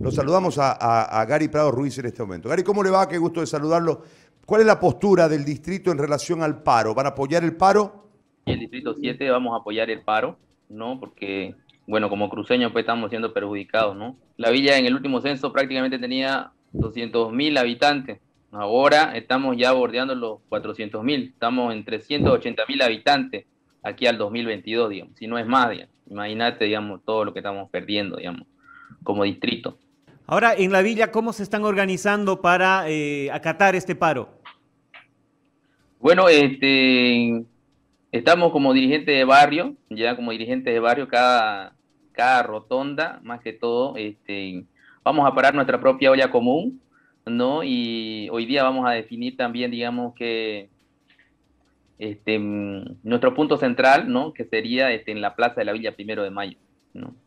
Lo saludamos a, Gary Prado Ruiz en este momento. Gary, ¿cómo le va? Qué gusto de saludarlo. ¿Cuál es la postura del distrito en relación al paro? ¿Van a apoyar el paro? En el distrito 7 vamos a apoyar el paro, ¿no? Porque, bueno, como cruceños pues estamos siendo perjudicados, ¿no? La villa en el último censo prácticamente tenía 200.000 habitantes. Ahora estamos ya bordeando los 400.000. Estamos en mil habitantes aquí al 2022, digamos. Si no es más, Imagínate, digamos, todo lo que estamos perdiendo, digamos como distrito. Ahora, en la villa, ¿cómo se están organizando para eh, acatar este paro? Bueno, este, estamos como dirigentes de barrio, ya como dirigentes de barrio, cada, cada rotonda, más que todo, este, vamos a parar nuestra propia olla común, ¿no? Y hoy día vamos a definir también, digamos, que este, mm, nuestro punto central, ¿no? Que sería este, en la Plaza de la Villa Primero de Mayo, ¿no?